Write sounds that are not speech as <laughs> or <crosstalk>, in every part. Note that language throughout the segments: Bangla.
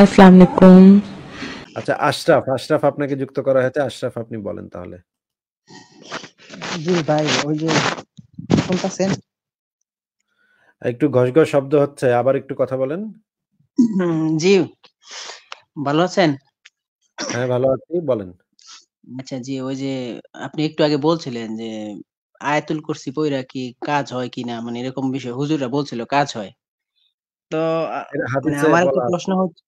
আসসালামু আলাইকুম আচ্ছা আশরাফ আশরাফ আপনাকে যুক্ত করা হয়েছে আশরাফ আপনি বলেন তাহলে জি ভাই ওই যে একটু ঘস ঘস শব্দ হচ্ছে আবার একটু কথা বলেন জি ভালো আছেন হ্যাঁ ভালো আছি বলেন আচ্ছা জি ওই যে আপনি একটু আগে বলছিলেন যে আয়াতুল কুরসি পইরা কি কাজ হয় কিনা মানে এরকম বিষয় হুজুররা বলছিল কাজ হয় তো মানে আমার একটা প্রশ্ন হচ্ছে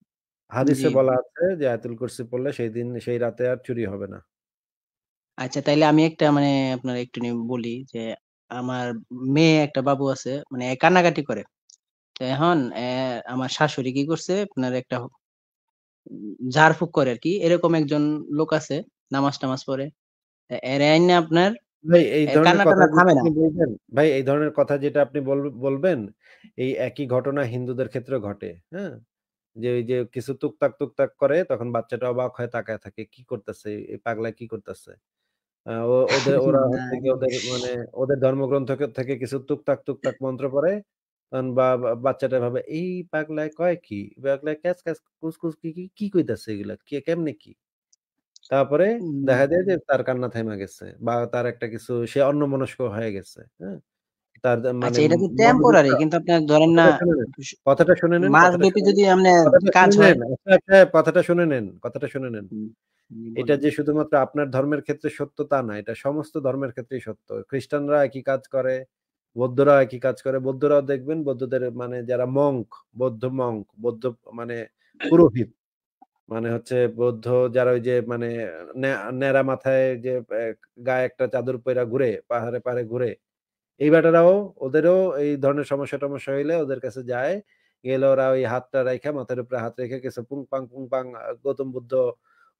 হাদিসে বলা আছে যে আয়াতুল কুরসি পড়লে সেই দিন সেই রাতে আর চুরি হবে না আচ্ছা তাইলে আমি একটা মানে আপনার একটু বলি যে আমার মেয়ে একটা বাবু আছে মানে কান্নাকাটি করে তো এখন আমার শাশুড়ি কি করছে আপনার একটা ঝাড়ফুঁক করে আর কি এরকম একজন লোক আছে নামাজ টামাজ পড়ে এর আইনে আপনার ভাই ভাই এই ধরনের কথা যেটা আপনি বলবেন এই একই ঘটনা হিন্দুদের ক্ষেত্রে ঘটে হ্যাঁ যে ওই যে কিছু টুকটাক টুকটাক করে তখন বাচ্চাটা অবাক হয়ে তাকায় থাকে কি করতেছে এই পাগলা কি করতেছে ওদের <laughs> ওরা হ্যাঁ। ওদের মানে ওদের ধর্মগ্রন্থ থেকে কিছু টুকটাক টুকটাক মন্ত্র পড়ে তখন বা বাচ্চাটা ভাবে এই পাগলায় কয় কি পাগলায় ক্যাচ ক্যাচ কুস কুস কি কি কি কইতাছে এগুলা কে কেমনে কি তারপরে দেখা যায় যে তার কান্না থেমে গেছে বা তার একটা কিছু সে অন্যমনস্ক হয়ে গেছে হ্যাঁ তার মানে আচ্ছা, এটা তো টেম্পোরারি কিন্তু আপনি ধরেন না কথাটা শুনে নেন মাস ব্যাপী যদি কাজ হয় কথাটা শুনে নেন কথাটা শুনে নেন এটা যে শুধুমাত্র আপনার ধর্মের ক্ষেত্রে সত্য তা না এটা সমস্ত ধর্মের ক্ষেত্রেই সত্য খ্রিস্টানরা একই কাজ করে বৌদ্ধরা একই কাজ করে বৌদ্ধরাও দেখবেন বৌদ্ধদের মানে যারা মঙ্ক বৌদ্ধ মঙ্ক বৌদ্ধ মানে পুরোহিত মানে হচ্ছে বৌদ্ধ যারা ওই যে মানে ন্যাড়া মাথায় যে গায়ে একটা চাদর পয়রা ঘুরে পাহাড়ে পাহাড়ে ঘুরে এই বেটারাও ওদেরও এই ধরনের সমস্যা টমস্যা হইলে ওদের কাছে যায় গেলে ওরা ওই হাতটা রেখে মাথার উপরে হাত রেখে কিছু পুং পাং পুং পাং গৌতম বুদ্ধ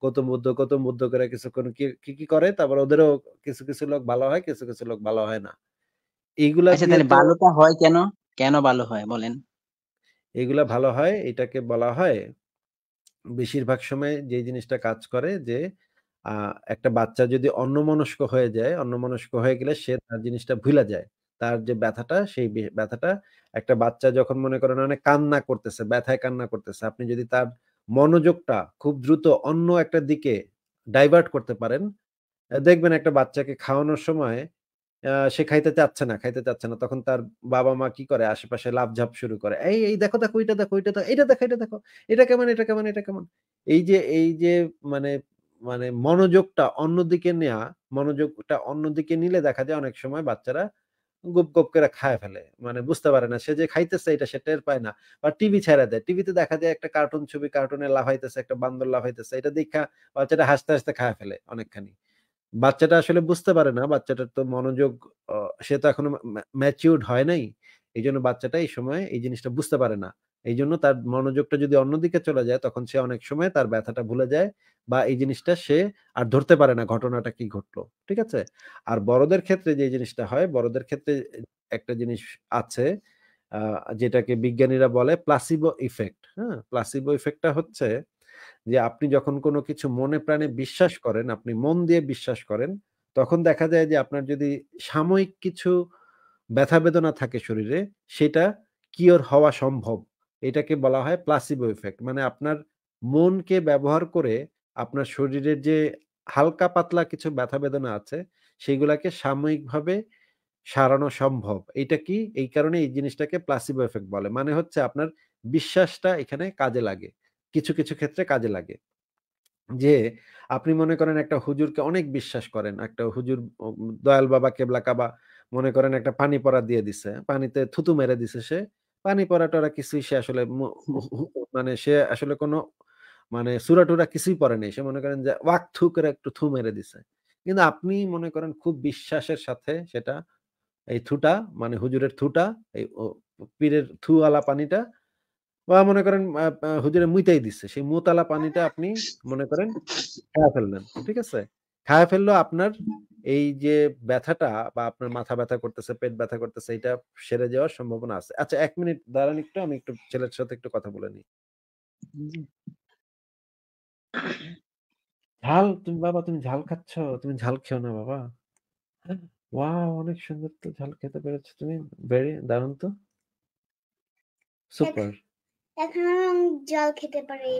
গৌতম বুদ্ধ গৌতম বুদ্ধ করে কিছুক্ষণ কি কি করে তারপর ওদেরও কিছু কিছু লোক ভালো হয় কিছু কিছু লোক ভালো হয় না এইগুলা আচ্ছা, ভালোটা হয় কেন কেন ভালো হয় বলেন এগুলা ভালো হয় এটাকে বলা হয় বেশিরভাগ সময় যে জিনিসটা কাজ করে যে একটা বাচ্চা যদি অন্যমনস্ক হয়ে যায় অন্যমনস্ক হয়ে গেলে সে তার জিনিসটা ভুলে যায় তার যে ব্যথাটা সেই ব্যথাটা একটা বাচ্চা যখন মনে করেন অনেক কান্না করতেছে ব্যথায় কান্না করতেছে আপনি যদি তার মনোযোগটা খুব দ্রুত অন্য একটা দিকে ডাইভার্ট করতে পারেন দেখবেন একটা বাচ্চাকে খাওয়ানোর সময় সে খাইতে চাচ্ছে না খাইতে চাচ্ছে না তখন তার বাবা মা কি করে আশেপাশে লাভঝাপ শুরু করে এই এই দেখো দেখো এটা দেখো এটা দেখো এটা দেখো এটা দেখো এটা কেমন এটা কেমন এটা কেমন এই যে এই যে মানে মানে মনোযোগটা অন্যদিকে নেওয়া মনোযোগটা অন্যদিকে নিলে দেখা যায় অনেক সময় বাচ্চারা গুপ গুপ করে খায় ফেলে মানে বুঝতে পারে না সে যে খাইতেছে এটা সে টের পায় না বা টিভি ছেড়ে দেয় টিভিতে দেখা যায় একটা কার্টুন ছবি কার্টুনে লাফাইতেছে একটা বান্দর লাফাইতেছে এটা দেখা বাচ্চাটা হাসতে হাসতে খায় ফেলে অনেকখানি বাচ্চাটা আসলে বুঝতে পারে না বাচ্চাটার তো মনোযোগ সে তো এখনো ম্যাচিউর্ড হয় নাই এই জন্য বাচ্চাটা এই সময় এই জিনিসটা বুঝতে পারে না এই জন্য তার মনোযোগটা যদি অন্যদিকে চলে যায় তখন সে অনেক সময় তার ব্যথাটা ভুলে যায় বা এই জিনিসটা সে আর ধরতে পারে না ঘটনাটা কি ঘটলো ঠিক আছে আর বড়দের ক্ষেত্রে যে জিনিসটা হয় বড়দের ক্ষেত্রে একটা জিনিস আছে যেটাকে বিজ্ঞানীরা বলে প্লাসিবো ইফেক্ট হ্যাঁ প্লাসিবো ইফেক্টটা হচ্ছে যে আপনি যখন কোনো কিছু মনে প্রাণে বিশ্বাস করেন আপনি মন দিয়ে বিশ্বাস করেন তখন দেখা যায় যে আপনার যদি সাময়িক কিছু ব্যথা বেদনা থাকে শরীরে সেটা কিওর হওয়া সম্ভব এটাকে বলা হয় প্লাসিবো ইফেক্ট মানে আপনার মনকে ব্যবহার করে আপনার শরীরের যে হালকা পাতলা কিছু ব্যথা বেদনা আছে সেগুলোকে সাময়িকভাবে সারানো সম্ভব এটা কি এই কারণে এই জিনিসটাকে প্লাসিবো এফেক্ট বলে মানে হচ্ছে আপনার বিশ্বাসটা এখানে কাজে লাগে কিছু কিছু ক্ষেত্রে কাজে লাগে যে আপনি মনে করেন একটা হুজুরকে অনেক বিশ্বাস করেন একটা হুজুর দয়াল বাবা কেবলা কাবা মনে করেন একটা পানি পড়া দিয়ে দিছে পানিতে থুতু মেরে দিছে সে পানি পড়া টরা কিছুই সে আসলে মানে সে আসলে কোনো মানে সুরা টুরা কিছুই পরে নেই সে মনে করেন যে ওয়াক থু করে একটু থু মেরে দিছে কিন্তু আপনি মনে করেন খুব বিশ্বাসের সাথে সেটা এই থুটা মানে হুজুরের থুটা এই পীরের থু আলা পানিটা বা মনে করেন হুজুরের মুইতাই দিচ্ছে সেই মুতালা পানিটা আপনি মনে করেন খেয়া ফেললেন ঠিক আছে খায় ফেললো আপনার এই যে ব্যথাটা বা আপনার মাথা ব্যথা করতেছে পেট ব্যথা করতেছে এটা সেরে যাওয়ার সম্ভাবনা আছে আচ্ছা এক মিনিট দাঁড়ান একটু আমি একটু ছেলের সাথে একটু কথা বলে নিই ঝাল তুমি বাবা তুমি ঝাল খাচ্ছ তুমি ঝাল খেও না বাবা ওয়া অনেক সুন্দর তো ঝাল খেতে পেরেছো তুমি ভেরি দাঁড়ান তো সুপার হ্যাঁ, জল খেতে পারি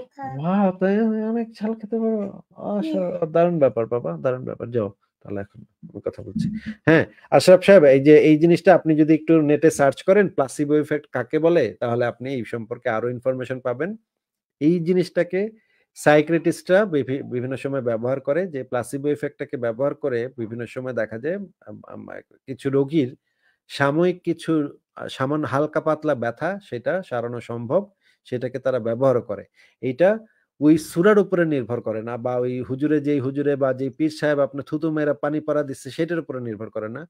বাহ তাই অনেক ঝাল খেতে পারো আচ্ছা, দারুণ ব্যাপার বাবা দারুণ ব্যাপার যাও তাহলে এখন কথা বলছি হ্যাঁ আশরাফ সাহেব এই যে এই জিনিসটা আপনি যদি একটু নেটে সার্চ করেন প্লাসিবো ইফেক্ট কাকে বলে তাহলে আপনি এই সম্পর্কে আরো ইনফরমেশন পাবেন এই জিনিসটাকে সাইক্রেটিস্টরা বিভিন্ন সময় ব্যবহার করে যে প্লাসিবো ইফেক্টটাকে ব্যবহার করে বিভিন্ন সময় দেখা যায় কিছু রোগীর সাময়িক কিছু সামান্য হালকা পাতলা ব্যথা সেটা সারানো সম্ভব সেটাকে তারা ব্যবহার করে এইটা ওই সুরার উপরে নির্ভর করে না বা ওই হুজুরে যেই হুজুরে বা যেই পীর সাহেব আপনার থুতু মেয়েরা পানি পাড়া দিচ্ছে সেটার উপরে নির্ভর করে না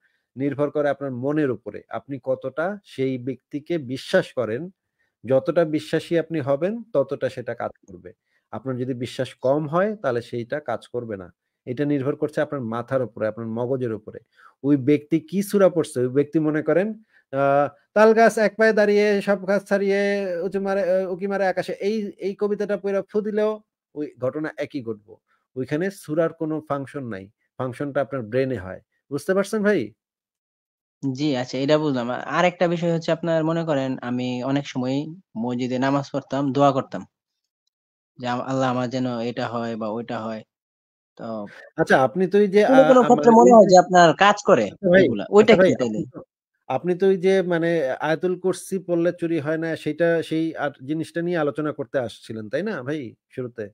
নির্ভর করে আপনার মনের উপরে আপনি কতটা সেই ব্যক্তিকে বিশ্বাস করেন যতটা বিশ্বাসী আপনি হবেন ততটা সেটা কাজ করবে আপনার যদি বিশ্বাস কম হয় তাহলে সেইটা কাজ করবে না এটা নির্ভর করছে আপনার মাথার উপরে আপনার মগজের উপরে ওই ব্যক্তি কি সুরা পড়ছে ওই ব্যক্তি মনে করেন তাল গাছ এক পায়ে দাঁড়িয়ে সব গাছ ছাড়িয়ে উঁচু মারে উকি মারে আকাশে এই এই কবিতাটা পড়ে ফু দিলেও ওই ঘটনা একই ঘটবো ওইখানে সুরার কোনো ফাংশন নাই ফাংশনটা আপনার ব্রেনে হয় বুঝতে পারছেন ভাই জি আচ্ছা এটা বুঝলাম আর একটা বিষয় হচ্ছে আপনার মনে করেন আমি অনেক সময় মসজিদে নামাজ পড়তাম দোয়া করতাম যে আল্লাহ আমার যেন এটা হয় বা ওইটা হয় তো আচ্ছা আপনি তো যে কোনো ক্ষেত্রে মনে হয় যে আপনার কাজ করে আচ্ছা, ওইটা আচ্ছা, কি তাইলে আপনি তো ওই যে মানে আয়তুল কুরসি পড়লে চুরি হয় না সেটা সেই আর জিনিসটা নিয়ে আলোচনা করতে আসছিলেন তাই না ভাই শুরুতে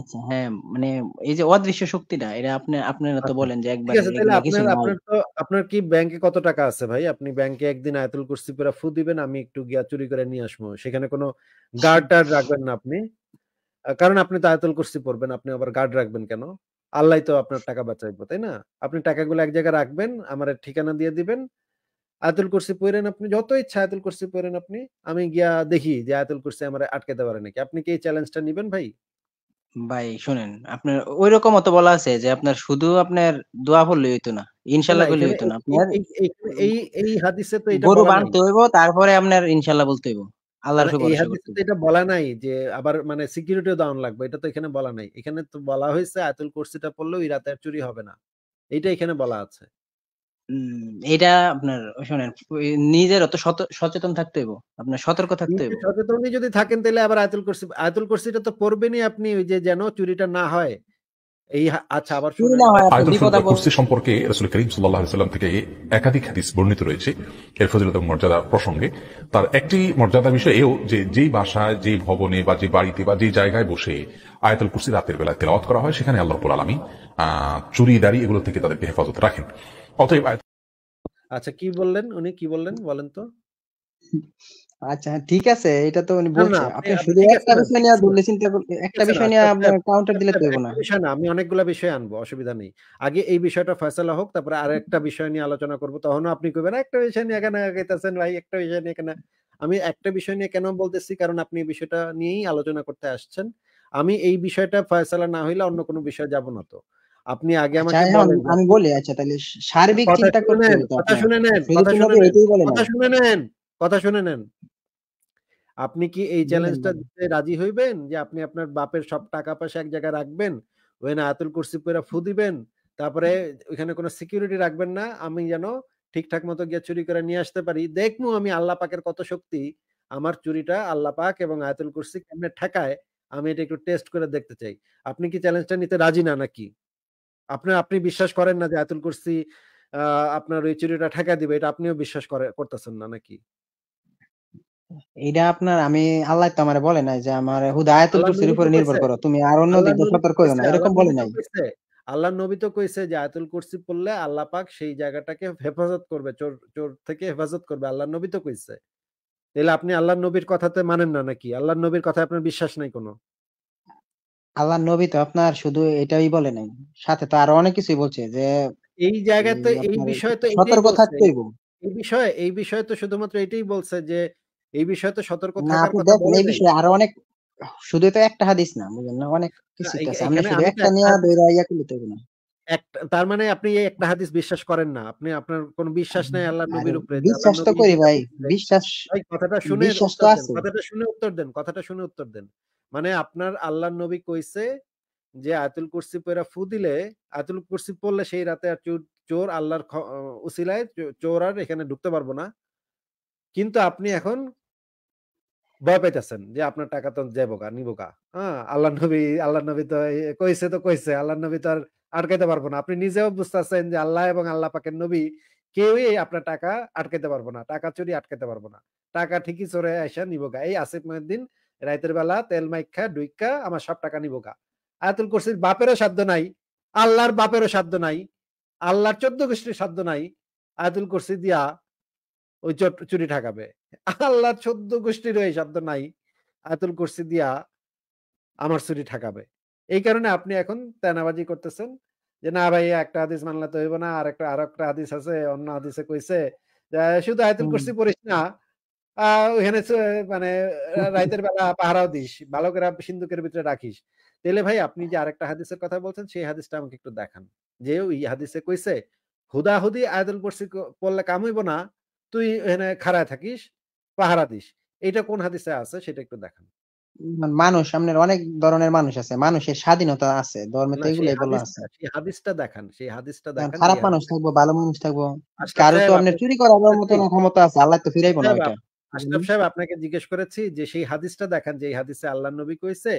আচ্ছা হ্যাঁ মানে এই যে অদৃশ্য শক্তিটা এটা আপনি আপনারা তো আচ্ছা। বলেন যে একবার আপনার তো আপনার কি ব্যাংকে কত টাকা আছে ভাই আপনি ব্যাংকে একদিন কুরসি ফু দিবেন আমি একটু গিয়া চুরি করে নিয়ে আসবো সেখানে কোনো গার্ড টার্ড রাখবেন না আপনি কারণ আপনি তো আয়তুল কুরসি পড়বেন আপনি আবার গার্ড রাখবেন কেন আল্লাহ তো আপনার টাকা বাঁচাইবো তাই না আপনি টাকাগুলো এক জায়গায় রাখবেন আমার ঠিকানা দিয়ে দিবেন আয়তুল কুরসি পড়েন আপনি যত ইচ্ছা আয়তুল কুরসি পড়েন আপনি আমি গিয়া দেখি যে আয়তুল কুরসি আমার আটকাতে পারে নাকি আপনি কি এই চ্যালেঞ্জটা নেবেন ভাই ভাই শুনেন আপনার ওই রকম অত বলা আছে যে আপনার শুধু আপনার দোয়া পড়লে হইতো না ইনশাআল্লাহ করলে হইতো না আপনার এই এই হাদিসে তো এটা গরু বানতে হইব তারপরে আপনার ইনশাআল্লাহ বলতে হইব আল্লাহর মানে এই হাদিসে এটা বলা নাই যে আবার মানে সিকিউরিটিও দাউন লাগবে এটা তো এখানে বলা নাই এখানে তো বলা হয়েছে আয়াতুল কুরসিটা পড়লে ওই রাতে চুরি হবে না এটা এখানে বলা আছে এটা আপনার শোনেন নিজের অত সচেতন থাকতে হইব আপনার সতর্ক থাকতে হইব সচেতনই যদি থাকেন তাহলে আবার আয়তুল কুরসি আয়তুল কুরসিটা তো পড়বেনই আপনি ওই যে যেন চুরিটা না হয় এই আচ্ছা আবার কুরসি সম্পর্কে রাসুল করিম সাল্লাহ সাল্লাম থেকে একাধিক হাদিস বর্ণিত রয়েছে এর ফজিলত মর্যাদা প্রসঙ্গে তার একটি মর্যাদা বিষয় এও যে যেই বাসায় যে ভবনে বা যে বাড়িতে বা যে জায়গায় বসে আয়তল কুরসি রাতের বেলায় তেলাওয়াত করা হয় সেখানে আল্লাহ রব্বুল আলমী চুরি দাড়ি এগুলো থেকে তাদের হেফাজত রাখেন অতএব আচ্ছা কি বললেন উনি কি বললেন বলেন তো আচ্ছা হ্যাঁ, ঠিক আছে এটা তো উনি বলছে আপনি শুধু একটা বিষয় নিয়ে বললে চিন্তা একটা বিষয় নিয়ে আপনি কাউন্টার দিলে তো না বিষয় না আমি অনেকগুলা বিষয় আনবো অসুবিধা নেই আগে এই বিষয়টা ফয়সালা হোক তারপরে আরেকটা বিষয় নিয়ে আলোচনা করব তখন আপনি কইবেন একটা বিষয় নিয়ে কেন আগাইতেছেন ভাই একটা বিষয় নিয়ে কেন আমি একটা বিষয় নিয়ে কেন বলতেছি কারণ আপনি এই বিষয়টা নিয়েই আলোচনা করতে আসছেন আমি এই বিষয়টা ফয়সালা না হইলে অন্য কোনো বিষয় যাব না তো আপনি আগে আচ্ছা, আমাকে আমি বলি আচ্ছা তাহলে সার্বিক চিন্তা করতে কথা শুনে নেন কথা শুনে নেন কথা শুনে নেন আপনি কি এই চ্যালেঞ্জটা দিতে রাজি হইবেন যে আপনি আপনার বাপের সব টাকা পয়সা এক জায়গায় রাখবেন ওই না আতুল কুরসি করে ফু দিবেন তারপরে ওইখানে কোনো সিকিউরিটি রাখবেন না আমি যেন ঠিকঠাক মতো গিয়ে চুরি করে নিয়ে আসতে পারি দেখবো আমি আল্লাহ পাকের কত শক্তি আমার চুরিটা আল্লাহ পাক এবং আয়াতুল কুরসি কেমনে ঠেকায় আমি এটা একটু টেস্ট করে দেখতে চাই আপনি কি চ্যালেঞ্জটা নিতে রাজি না নাকি আপনার আপনি বিশ্বাস করেন না যে আয়াতুল কুরসি আপনার ওই চুরিটা ঠেকা দিবে এটা আপনিও বিশ্বাস করে করতেছেন না নাকি এইটা আপনার আমি আল্লাহ তো আমারে বলে নাই যে আমার হুদায়াতুল কুরসির উপরে নির্ভর করো তুমি আর অন্য দিকে সতর্ক হইও না এরকম বলে নাই আল্লাহ নবী তো কইছে যে আয়াতুল কুরসি পড়লে আল্লাহ পাক সেই জায়গাটাকে হেফাজত করবে চোর চোর থেকে হেফাজত করবে আল্লাহ নবী তো কইছে তাহলে আপনি আল্লাহ নবীর কথাতে মানেন না নাকি আল্লাহ নবীর কথা আপনার বিশ্বাস নাই কোনো আল্লাহ নবী তো আপনার শুধু এটাই বলে নাই সাথে তো আরো অনেক কিছুই বলছে যে এই জায়গাতে এই বিষয়ে তো সতর্ক থাকতেই এই বিষয়ে এই বিষয়ে তো শুধুমাত্র এটাই বলছে যে এই বিষয়ে তো সতর্ক আরো অনেক শুধু তো একটা হাদিস না বুঝলেন না অনেক কিছু আছে একটা নিয়ে দইরা ইয়া করতে না একটা তার মানে আপনি একটা হাদিস বিশ্বাস করেন না আপনি আপনার কোন বিশ্বাস নাই আল্লাহ নবীর উপরে বিশ্বাস তো করি ভাই বিশ্বাস কথাটা শুনে বিশ্বাস তো আছে কথাটা শুনে উত্তর দেন কথাটা শুনে উত্তর দেন মানে আপনার আল্লাহর নবী কইছে যে আয়াতুল কুরসি পড়া ফু দিলে আয়াতুল কুরসি পড়লে সেই রাতে আর চোর আল্লাহর উসিলায় চোর আর এখানে ঢুকতে পারবো না কিন্তু আপনি এখন ভয় পাইতেছেন যে আপনার টাকা তো যাবো গা নিব গা হ্যাঁ আল্লাহ নবী আল্লাহ নবী তো কইছে তো কইছে আল্লাহ নবী তো আর আটকাইতে পারবো না আপনি নিজেও বুঝতেছেন যে আল্লাহ এবং আল্লাহ পাকের নবী কেউই আপনার টাকা আটকাইতে পারবো না টাকা চুরি আটকাইতে পারবো না টাকা ঠিকই চোরে আসা নিব গা এই আসিফ মহিউদ্দিন রাইতের বেলা তেল মাইক্ষা ডুইক্কা আমার সব টাকা নিব গা আয়াতুল কুরসির বাপেরও সাধ্য নাই আল্লাহর বাপেরও সাধ্য নাই আল্লাহর চোদ্দ গোষ্ঠীর সাধ্য নাই আয়াতুল কুরসি দিয়া ওই চুরি ঠাকাবে আল্লাহ চোদ্দ গোষ্ঠীর এই শব্দ নাই আয়তুল কুরসি দিয়া আমার চুরি ঠাকাবে এই কারণে আপনি এখন তেনাবাজি করতেছেন যে না ভাই একটা হাদিস মানলে তো হইব না আর একটা আর একটা হাদিস আছে অন্য হাদিসে কইছে শুধু আয়তুল কুরসি পড়িস না ওখানে মানে রাইতের বেলা পাহারাও দিস ভালো করে সিন্ধুকের ভিতরে রাখিস তাহলে ভাই আপনি যে আরেকটা হাদিসের কথা বলছেন সেই হাদিসটা আমাকে একটু দেখান যে ওই হাদিসে কইছে হুদাহুদি আয়াতুল কুরসি পড়লে কাম হইব না তুই এখানে খাড়ায় থাকিস পাহারা দিস এটা কোন হাদিসে আছে সেটা একটু দেখান মানুষ সামনের অনেক ধরনের মানুষ আছে মানুষের স্বাধীনতা আছে ধর্মে তো এগুলোই বলা আছে সেই হাদিসটা দেখান সেই হাদিসটা দেখান খারাপ মানুষ থাকবো ভালো মানুষ থাকবো কারো তো আপনি চুরি করার মতো ক্ষমতা আছে আল্লাহ তো ফিরাইবো না ওটা আশরাফ সাহেব আপনাকে জিজ্ঞেস করেছি যে সেই হাদিসটা দেখান যে এই হাদিসে আল্লাহর নবী কইছে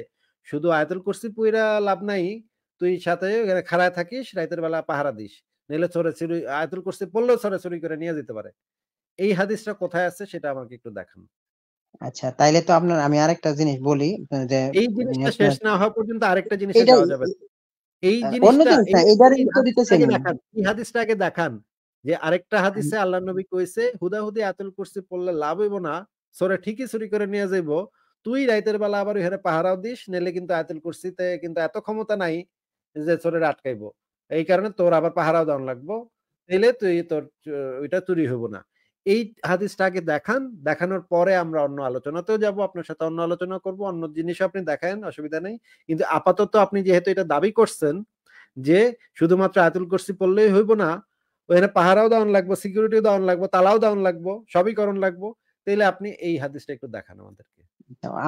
শুধু আয়াতুল কুরসি পুইরা লাভ নাই তুই সাথে এখানে খাড়ায় থাকিস রাতের বেলা পাহারা দিস নইলে চোরে চুরি আয়াতুল কুরসি পড়লেও চোরে চুরি করে নিয়ে যেতে পারে এই হাদিসটা কোথায় আছে সেটা আমাকে একটু দেখান আচ্ছা তাইলে তো আপনার আমি আরেকটা জিনিস বলি যে এই জিনিসটা শেষ না হওয়া পর্যন্ত আরেকটা জিনিস যাওয়া যাবে এই জিনিসটা এইবারে উত্তর দিতেছেন এই হাদিসটা আগে দেখান যে আরেকটা হাদিসে আল্লাহ নবী কইছে হুদাহুদি আতুল কুরসি পড়লে লাভ হইব না সরে ঠিকই চুরি করে নিয়ে যাইব তুই রাইতের বেলা আবার ওখানে পাহারাও দিস নেলে কিন্তু আতুল কুরসিতে কিন্তু এত ক্ষমতা নাই যে সরে আটকাইব এই কারণে তোর আবার পাহারাও দেওয়ান লাগবো তাইলে তুই তোর ওইটা চুরি হইব না এই হাদিসটাকে দেখান দেখানোর পরে আমরা অন্য আলোচনাতেও যাব আপনার সাথে অন্য আলোচনা করব অন্য জিনিস আপনি দেখেন অসুবিধা নেই কিন্তু আপাতত আপনি যেহেতু এটা দাবি করছেন যে শুধুমাত্র আয়াতুল কুরসি পড়লেই হইব না ওখানে পাহারাও দাউন লাগবো সিকিউরিটি দাউন লাগবো তালাও দাউন লাগবো সবই করণ লাগবো তাহলে আপনি এই হাদিসটা একটু দেখান আমাদেরকে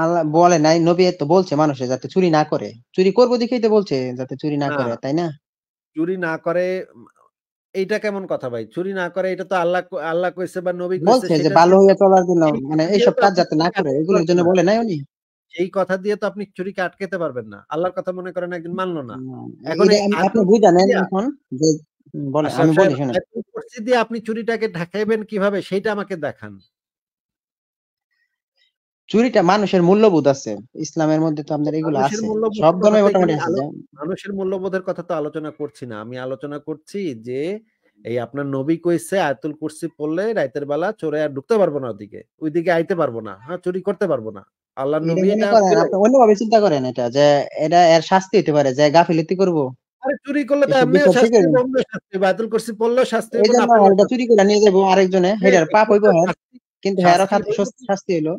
আল্লাহ বলে নাই নবী তো বলছে মানুষে যাতে চুরি না করে চুরি করবো দেখেই তো বলছে যাতে চুরি না করে তাই না চুরি না করে এইটা কেমন কথা ভাই চুরি না করে এটা তো আল্লাহ আল্লাহ কইছে বা নবী কইছে বলছে যে ভালো হইয়া চলার জন্য মানে এই সব কাজ যাতে না করে এগুলোর জন্য বলে নাই উনি এই কথা দিয়ে তো আপনি চুরিকে আটকাতে পারবেন না আল্লাহর কথা মনে করেন একজন মানলো না এখন আপনি বুঝানেন এখন যে বলে আচ্ছা, আমি বলি শুনুন আপনি চুরিটাকে ঢাকাইবেন কিভাবে সেটা আমাকে দেখান চুরিটা মানুষের মূল্যবোধ আছে ইসলামের মধ্যে তো আমাদের এগুলো আছে সব ধর্মে মোটামুটি আছে মানুষের মূল্যবোধের কথা তো আলোচনা করছি না আমি আলোচনা করছি যে এই আপনার নবী কইছে আয়াতুল কুরসি পড়লে রাতের বেলা চোরে আর ঢুকতে পারবো না ওদিকে ওইদিকে আইতে পারবো না হ্যাঁ চুরি করতে পারবো না আল্লাহ নবী এটা অন্যভাবে চিন্তা করেন এটা যে এটা এর শাস্তি হতে পারে যে গাফিলতি করব আরে চুরি করলে তো এমনি শাস্তি পাবো শাস্তি বাতিল কুরসি পড়লে শাস্তি পাবো চুরি করে নিয়ে যাব আরেকজনে এটার পাপ হইবো হ্যাঁ কিন্তু হেরো খাতে শাস্তি হলো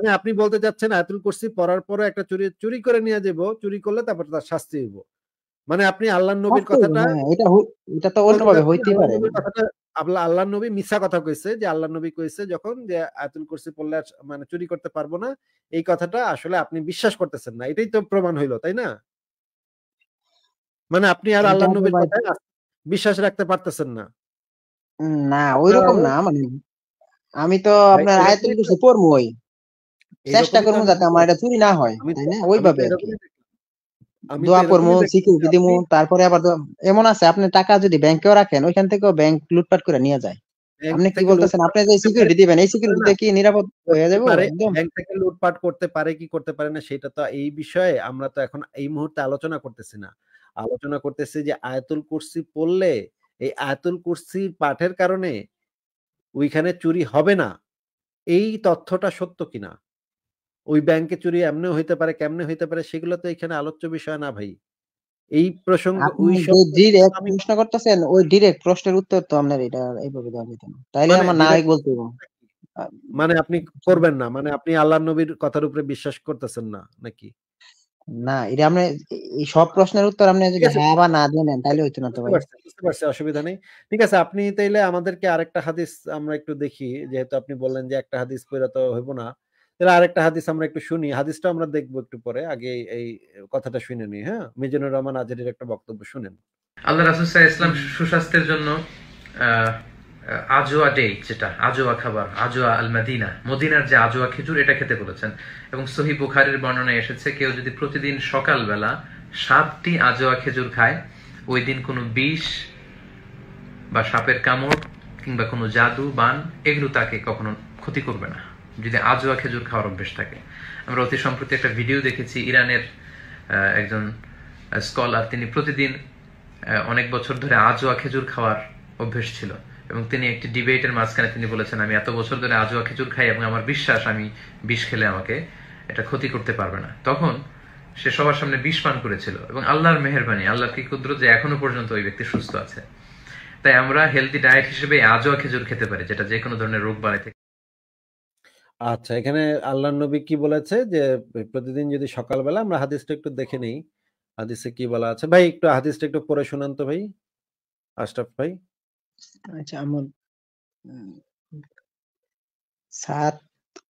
মানে আপনি বলতে চাচ্ছেন আয়াতুল কুরসি পড়ার পরে একটা চুরি চুরি করে নিয়ে যাব চুরি করলে তারপর তার শাস্তি হইব মানে আপনি আল্লাহর নবীর কথাটা হ্যাঁ, এটা এটা তো অন্যভাবে হইতে পারে আপনি আল্লাহর নবী মিথ্যা কথা কইছে যে আল্লাহর নবী কইছে যখন যে আয়াতুল কুরসি পড়লে মানে চুরি করতে পারবো না এই কথাটা আসলে আপনি বিশ্বাস করতেছেন না এটাই তো প্রমাণ হইলো তাই না মানে আপনি আর আল্লাহর নবীর কথায় বিশ্বাস রাখতে পারতেছেন না না ওইরকম না মানে আমি তো আপনার আয়তন কিছু ওই চেষ্টা করবো যাতে আমার এটা চুরি না হয় তাই না ওইভাবে দোয়া সিকিউরিটি তারপরে আবার এমন আছে আপনি টাকা যদি ব্যাংকেও রাখেন ওইখান ব্যাংক লুটপাট করে নিয়ে যায় আপনি কি বলতেছেন আপনি যে সিকিউরিটি দিবেন এই কি নিরাপদ হয়ে যাবে ব্যাংক থেকে লুটপাট করতে পারে কি করতে পারে না সেটা তো এই বিষয়ে আমরা তো এখন এই মুহূর্তে আলোচনা করতেছি না আলোচনা করতেছি যে আয়াতুল কুরসি পড়লে এই আয়াতুল কুরসি পাঠের কারণে ওইখানে চুরি হবে না এই তথ্যটা সত্য কিনা ওই ব্যাংকে চুরি এমনি হইতে পারে কেমনে হইতে পারে সেগুলো তো এখানে আলোচ্য বিষয় না ভাই এই প্রসঙ্গে ওই প্রশ্ন করতেছেন ওই ডিরেক্ট প্রশ্নের উত্তর তো আপনার এটা এইভাবে দেওয়া যেত তাইলে মানে আমার না বলতে মানে আপনি করবেন না মানে আপনি আল্লাহ নবীর কথার উপরে বিশ্বাস করতেছেন না নাকি না এটা আপনি এই সব প্রশ্নের উত্তর আপনি যদি হ্যাঁ বা না তাহলে হইতো না তো ভাই অসুবিধা নেই ঠিক আছে আপনি তাইলে আমাদেরকে আরেকটা হাদিস আমরা একটু দেখি যেহেতু আপনি বললেন যে একটা হাদিস পড়া তো হইব না তাহলে আরেকটা হাদিস আমরা একটু শুনি হাদিসটা আমরা দেখবো একটু পরে আগে এই কথাটা শুনে নিই হ্যাঁ মিজানুর রহমান আজের একটা বক্তব্য শুনেন আল্লাহ রাসুল ইসলাম সুস্বাস্থ্যের জন্য আহ আজোয়া ডে যেটা আজোয়া খাবার আজোয়া আল মাদিনা মদিনার যে আজোয়া খেজুর এটা খেতে বলেছেন এবং সহি বুখারের বর্ণনায় এসেছে কেউ যদি প্রতিদিন সকালবেলা সাতটি আজোয়া খেজুর খায় ওই দিন কোনো বিষ বা সাপের কামড় কিংবা কোনো জাদু বান এগুলো তাকে কখনো ক্ষতি করবে না যদি আজোয়া খেজুর খাওয়ার অভ্যেস থাকে আমরা অতি সম্প্রতি একটা ভিডিও দেখেছি ইরানের একজন স্কলার তিনি প্রতিদিন অনেক বছর ধরে আজোয়া খেজুর খাওয়ার অভ্যেস ছিল এবং তিনি একটি ডিবেটের মাঝখানে তিনি বলেছেন আমি এত বছর ধরে আজোয়া খেজুর খাই এবং আমার বিশ্বাস আমি বিষ খেলে আমাকে এটা ক্ষতি করতে পারবে না তখন সে সবার সামনে বিষ পান করেছিল এবং আল্লাহর মেহরবানি আল্লাহর কি ক্ষুদ্র যে এখনো পর্যন্ত ওই ব্যক্তি সুস্থ আছে তাই আমরা হেলদি ডায়েট হিসেবে আজোয়া খেজুর খেতে পারি যেটা যে কোনো ধরনের রোগ বাড়াই থেকে আচ্ছা এখানে আল্লাহ নবী কি বলেছে যে প্রতিদিন যদি সকালবেলা আমরা হাদিসটা একটু দেখে নেই হাদিসে কি বলা আছে ভাই একটু হাদিসটা একটু পড়ে শোনান তো ভাই আশরাফ ভাই আচ্ছা সাত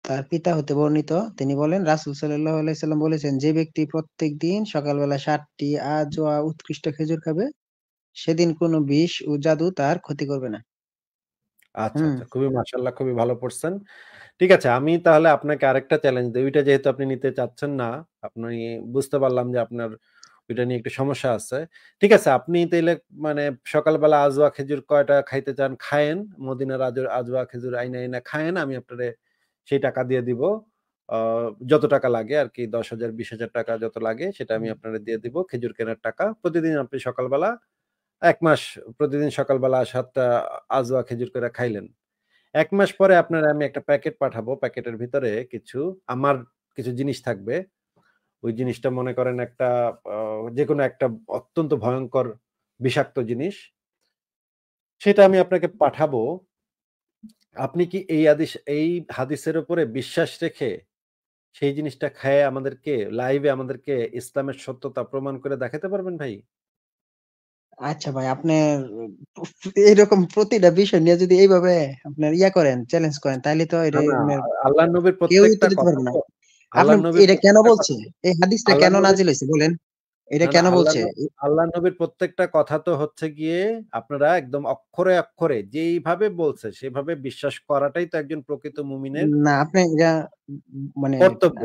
তার পিতা হতে বর্ণিত তিনি বলেন রাসুল বলেছেন যে ব্যক্তি প্রত্যেক দিন সকালবেলা আজোয়া উৎকৃষ্ট খেজুর খাবে সেদিন কোনো বিষ ও জাদু তার ক্ষতি করবে না আচ্ছা আচ্ছা খুবই মাশাল্লাহ খুবই ভালো পড়ছেন ঠিক আছে আমি তাহলে আপনাকে আরেকটা চ্যালেঞ্জ দিই ওইটা যেহেতু আপনি নিতে চাচ্ছেন না আপনি বুঝতে পারলাম যে আপনার এটা নিয়ে একটু সমস্যা আছে ঠিক আছে আপনি তাইলে মানে সকালবেলা আজওয়া খেজুর কয়টা খাইতে চান খায়েন মদিনার আজুর আজওয়া খেজুর আইনা আইনা খায়েন আমি আপনারে সেই টাকা দিয়ে দিব যত টাকা লাগে আর কি দশ হাজার বিশ হাজার টাকা যত লাগে সেটা আমি আপনার দিয়ে দিব খেজুর কেনার টাকা প্রতিদিন আপনি সকালবেলা এক মাস প্রতিদিন সকালবেলা সাতটা আজওয়া খেজুর করে খাইলেন এক মাস পরে আপনারা আমি একটা প্যাকেট পাঠাবো প্যাকেটের ভিতরে কিছু আমার কিছু জিনিস থাকবে ওই জিনিসটা মনে করেন একটা যে কোনো একটা অত্যন্ত ভয়ঙ্কর বিষাক্ত জিনিস সেটা আমি আপনাকে পাঠাবো আপনি কি এই আদিস এই হাদিসের উপরে বিশ্বাস রেখে সেই জিনিসটা খায় আমাদেরকে লাইভে আমাদেরকে ইসলামের সত্যতা প্রমাণ করে দেখাতে পারবেন ভাই আচ্ছা ভাই আপনি এইরকম প্রতিটা বিষয় নিয়ে যদি এইভাবে আপনার ইয়া করেন চ্যালেঞ্জ করেন তাহলে তো আল্লাহ নবীর প্রত্যেকটা এটা কেন বলছে এই হাদিসটা কেন নাজিল হয়েছে বলেন এটা কেন বলছে আল্লাহ নবীর প্রত্যেকটা কথা তো হচ্ছে গিয়ে আপনারা একদম অক্ষরে অক্ষরে যেইভাবে বলছে সেভাবে বিশ্বাস করাটাই তো একজন প্রকৃত মুমিনের না আপনি এটা মানে কর্তব্য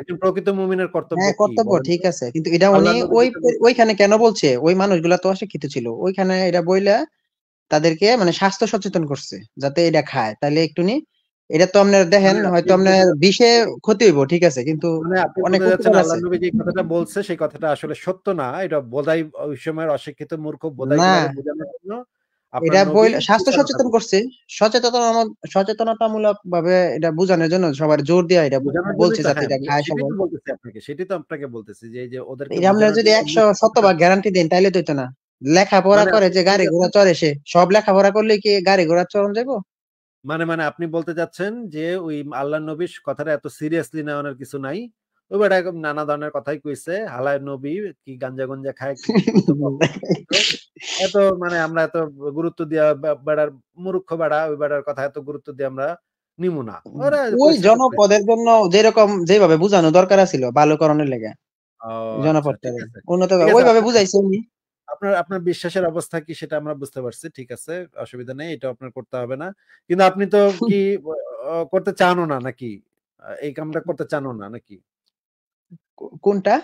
একজন প্রকৃত মুমিনের কর্তব্য হ্যাঁ, কর্তব্য ঠিক আছে কিন্তু এটা উনি ওই ওইখানে কেন বলছে ওই মানুষগুলা তো অশিক্ষিত ছিল ওইখানে এটা বইলা তাদেরকে মানে স্বাস্থ্য সচেতন করছে যাতে এটা খায় তাহলে একটুনি এটা তো আপনার দেখেন মানে হয়তো আপনার বিষে ক্ষতি হইব ঠিক আছে কিন্তু মানে অনেক নবী যে কথাটা বলছে সেই কথাটা আসলে সত্য না এটা বোধাই ওই সময়ের অশিক্ষিত মূর্খ বোধাই না এটা বই স্বাস্থ্য সচেতন করছে সচেতনতা সচেতনতামূলক ভাবে এটা বোঝানোর জন্য সবার জোর দিয়ে এটা বলছে যাতে এটা খায় সবাই আপনাকে সেটাই তো আপনাকে বলতেছি যে যে ওদের আমরা যদি 100 শতভাগ গ্যারান্টি দেন তাইলে তো না লেখাপড়া মানে করে যে গাড়ি ঘোড়া চড়ে সে সব লেখাপড়া করলে কি গাড়ি ঘোড়া চড়ন যাবো মানে মানে আপনি বলতে চাচ্ছেন যে ওই আল্লাহ নবীর কথাটা এত সিরিয়াসলি নেওয়ার কিছু নাই ওই বেটা নানা ধরনের কথাই কইছে হালাই নবী কি গাঞ্জা গঞ্জা খায় <laughs> এত মানে আমরা এত গুরুত্ব দিয়া বেড়ার মূর্খ বেড়া ওই বেড়ার কথা এত গুরুত্ব দিয়ে আমরা নিমু না ওই জনপদের জন্য যেরকম যেভাবে বুঝানো দরকার ছিল করণের লেগে আচ্ছা, জনপদটা ওইভাবে আচ্ছা। বুঝাইছে আপনার আপনার বিশ্বাসের অবস্থা কি সেটা আমরা বুঝতে পারছি ঠিক আছে অসুবিধা নেই এটা আপনার করতে হবে না কিন্তু আপনি তো <laughs> কি করতে চানও না নাকি এই কামটা করতে চানও না নাকি কোনটা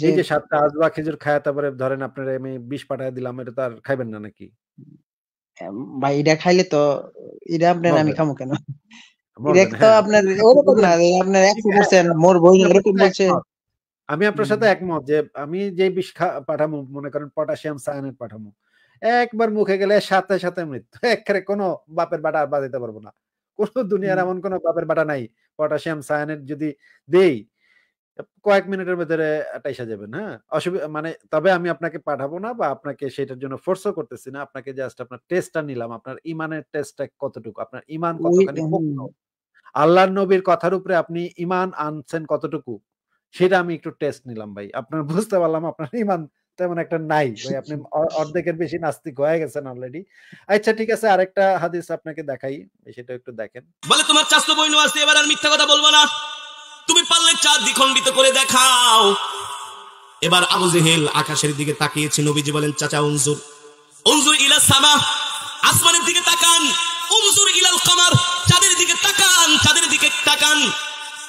যে যে সাতটা আজবা খেজুর খায় তারপরে ধরেন আপনার আমি বিষ পাঠায় দিলাম এটা তো আর খাইবেন না নাকি ভাই এটা খাইলে তো এটা আপনার আমি খামো কেন এটা তো হ্যাঁ। আপনার ওরকম না আপনার একশো পার্সেন্ট মোর বই এরকম বলছে আমি আপনার সাথে একমত যে আমি যে বিষ পাঠামো মনে করেন পটাশিয়াম সায়ানেট পাঠামো একবার মুখে গেলে সাথে সাথে মৃত্যু <laughs> একবারে কোনো বাপের বাটা আর বাজাইতে পারবো না কোনো দুনিয়ার এমন কোনো বাপের বাটা নাই পটাশিয়াম সায়ানেট যদি দেই কয়েক মিনিটের ভেতরে টাইসা যাবেন হ্যাঁ অসুবিধা মানে তবে আমি আপনাকে পাঠাবো না বা আপনাকে সেটার জন্য ফোর্সও করতেছি না আপনাকে জাস্ট আপনার টেস্টটা নিলাম আপনার ইমানের টেস্টটা কতটুকু আপনার ইমান কতখানি আল্লাহর নবীর কথার উপরে আপনি ইমান আনছেন কতটুকু সেটা আমি একটু টেস্ট নিলাম ভাই আপনার বুঝতে পারলাম আপনার ইমান তেমন একটা নাই ভাই আপনি <laughs> অর্ধেকের বেশি নাস্তিক হয়ে গেছেন অলরেডি আচ্ছা ঠিক আছে আরেকটা হাদিস আপনাকে দেখাই সেটা একটু দেখেন বলে তোমার চাস্ত বইন আছে এবার আর মিথ্যা কথা বলবো না তুমি পারলে চাঁদ দ্বিখণ্ডিত করে দেখাও এবার আবু জেহেল আকাশের দিকে তাকিয়েছে নবীজি বলেন চাচা উনজুর উনজুর ইলা সামা আসমানের দিকে তাকান উনজুর ইলাল কমার চাঁদের দিকে তাকান চাঁদের দিকে তাকান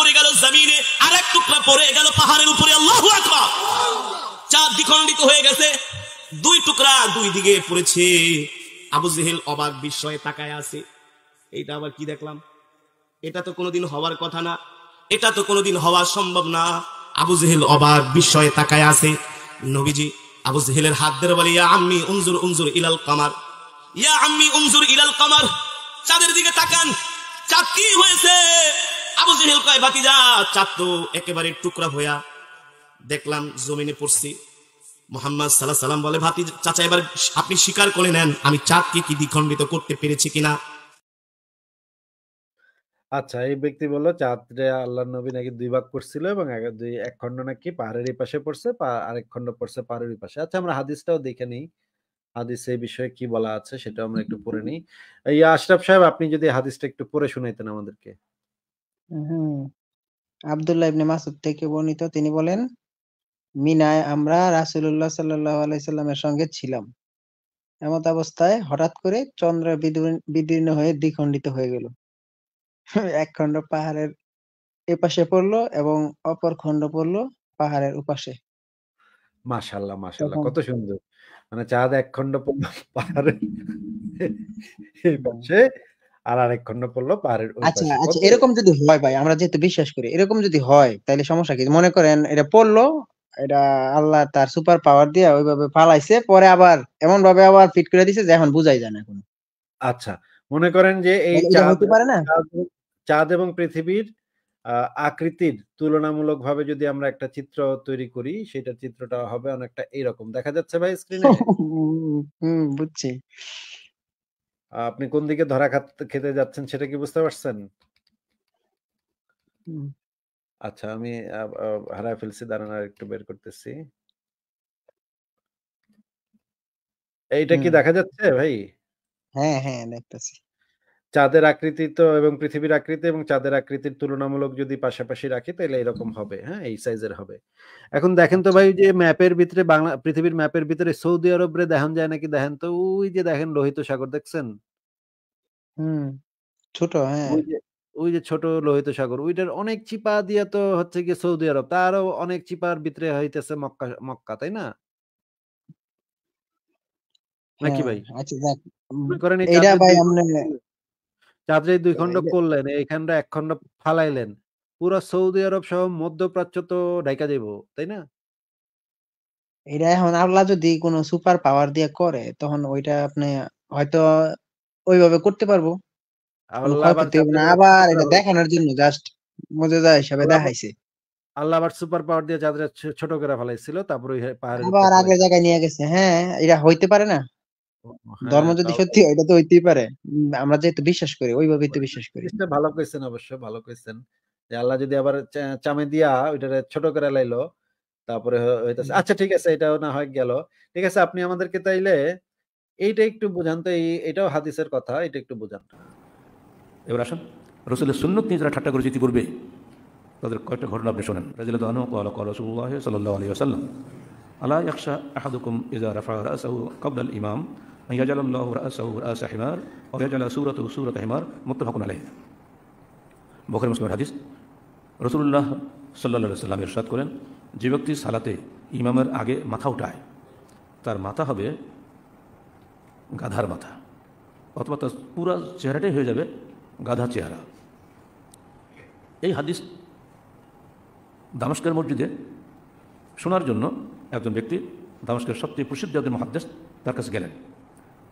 পড়ে গেল জমিনে আর এক টুকরা পরে গেল পাহাড়ের উপরে আল্লাহ আকবার চার দ্বিখণ্ডিত হয়ে গেছে দুই টুকরা দুই দিকে পড়েছে আবু জেহেল অবাক বিস্ময়ে তাকায় আছে এইটা আবার কি দেখলাম এটা তো কোনোদিন হওয়ার কথা না এটা তো কোনোদিন হওয়া সম্ভব না আবু জেহেল অবাক বিস্ময়ে তাকায় আছে নবীজি আবু জেহেলের হাত ধরে বলে ইয়া আম্মি উনজুর উনজুর ইলাল কামার ইয়া আম্মি উনজুর ইলাল কামার চাঁদের দিকে তাকান চাঁদ কি হয়েছে আবু জেহেল কয় ভাতিজা চাঁদ তো একেবারে টুকরা হইয়া দেখলাম জমিনে পড়ছি মোহাম্মদ সাল্লাহ সাল্লাম বলে ভাতি চাচা এবার আপনি স্বীকার করে নেন আমি চাঁদকে কি দ্বিখণ্ডিত করতে পেরেছি কিনা আচ্ছা এই ব্যক্তি বললো চাঁদে আল্লাহ নবী নাকি দুই ভাগ করছিল এবং দুই এক খণ্ড নাকি পাহাড়ের এই পাশে পড়ছে আরেক খণ্ড পড়ছে পাহাড়ের পাশে আচ্ছা আমরা হাদিসটাও দেখে নিই হাদিস এই বিষয়ে কি বলা আছে সেটা আমরা একটু পড়ে নিই এই আশরাফ সাহেব আপনি যদি হাদিসটা একটু পড়ে শুনাইতেন আমাদেরকে হম আব্দুল্লাহ ইবনে মাসুদ থেকে বর্ণিত তিনি বলেন মিনায় আমরা রাসুল্লাহ সাল্লাল্লাহু সঙ্গে ছিলাম এমত অবস্থায় হঠাৎ করে চন্দ্র বিদীর্ণ হয়ে দ্বিখণ্ডিত হয়ে গেল <laughs> এক খণ্ড পাহাড়ের এপাশে পড়লো এবং অপর খণ্ড পড়লো পাহাড়ের উপাশে মাশাল্লাহ মাশাল্লাহ কত সুন্দর মানে চাঁদ এক খণ্ড পড়লো পাহাড়ের এই পাশে আর আরেক খণ্ড পড়লো পাহাড়ের আচ্ছা আচ্ছা এরকম যদি হয় ভাই আমরা যেহেতু বিশ্বাস করি এরকম যদি হয় তাহলে সমস্যা কি মনে করেন এটা পড়লো এটা আল্লাহ তার সুপার পাওয়ার দিয়ে ওইভাবে ফালাইছে পরে আবার এমন ভাবে আবার ফিট করে দিছে যে এখন বুঝাই যায় না এখন আচ্ছা মনে করেন যে এই চাঁদ পারে না চাঁদ এবং পৃথিবীর আকৃতির তুলনামূলক ভাবে যদি আমরা একটা চিত্র তৈরি করি সেটা চিত্রটা হবে অনেকটা এরকম দেখা যাচ্ছে ভাই স্ক্রিনে <laughs> বুঝছি আপনি কোন দিকে ধরা খেতে যাচ্ছেন সেটা কি বুঝতে পারছেন আচ্ছা আমি হারায় ফেলছি দাঁড়ান আর একটু বের করতেছি এইটা কি দেখা যাচ্ছে ভাই হ্যাঁ হ্যাঁ দেখতেছি চাঁদের আকৃতি তো এবং পৃথিবীর আকৃতি এবং চাঁদের আকৃতির তুলনামূলক যদি পাশাপাশি রাখি তাহলে এরকম হবে হ্যাঁ এই সাইজের হবে এখন দেখেন তো আচ্ছা। ভাই যে ম্যাপের ভিতরে বাংলা পৃথিবীর ম্যাপের ভিতরে সৌদি আরবরে দেখেন যায় নাকি দেখেন তো ওই যে দেখেন লোহিত সাগর দেখছেন হুম ছোট হ্যাঁ ওই যে ছোট লোহিত সাগর ওইটার অনেক চিপা দিয়ে তো হচ্ছে কি সৌদি আরব তারও অনেক চিপার ভিতরে হইতেছে মক্কা মক্কা তাই না নাকি হ্যাঁ, ভাই আচ্ছা করেন এটা ভাই আমরা চাঁদরে দুই খণ্ড করলেন এইখানটা এক খণ্ড ফালাইলেন পুরো সৌদি আরব সহ মধ্যপ্রাচ্য তো ঢাইকা যাইব তাই না এটা এখন আল্লাহ যদি কোন সুপার পাওয়ার দিয়ে করে তখন ওইটা আপনি হয়তো ওইভাবে করতে পারবো আবার এটা দেখানোর জন্য জাস্ট মজাদার হিসাবে দেখাইছে আল্লাহ আবার সুপার পাওয়ার দিয়ে যাদের ছোট করে ফেলাইছিল তারপরে আবার আগের জায়গায় নিয়ে গেছে হ্যাঁ এটা হইতে পারে না হ্যাঁ, ধর্ম যদি সত্যি এটা তো হইতেই পারে আমরা যেহেতু বিশ্বাস করি ওইভাবেই তো বিশ্বাস করি ভালো কইছেন অবশ্য ভালো কইছেন যে আল্লাহ যদি আবার চামে দিয়া ওইটা ছোট করে লাইলো তারপরে হইতাছে আচ্ছা ঠিক আছে এটাও না হয় গেল ঠিক আছে আপনি আমাদেরকে তাইলে এইটা একটু বুঝান তো এটাও হাদিসের কথা এটা একটু বুঝান এবার আসুন রসুলের সুন্নত নিয়ে যারা ঠাট্টা করে জিতি করবে তাদের কয়েকটা ঘটনা আপনি শোনেন রাজিল্লাহ আনু কাল কাল রসুল্লাহ সাল্লাহ আলী আসাল্লাম আলা ইয়াকশা আহাদুকুম ইজা রাফা রাসাহু কাবলাল ইমাম সুরত হাদিস রসুল্লাহ সাল্লা সাল্লাম ইরশাদ করেন যে ব্যক্তি সালাতে ইমামের আগে মাথা উঠায় তার মাথা হবে গাধার মাথা অথবা তার পুরো চেহারাটাই হয়ে যাবে গাধা চেহারা এই হাদিস দামস্কের মসজিদে শোনার জন্য একজন ব্যক্তি দামস্কের সবচেয়ে প্রসিদ্ধ একজন মহাদ্দেশ তার কাছে গেলেন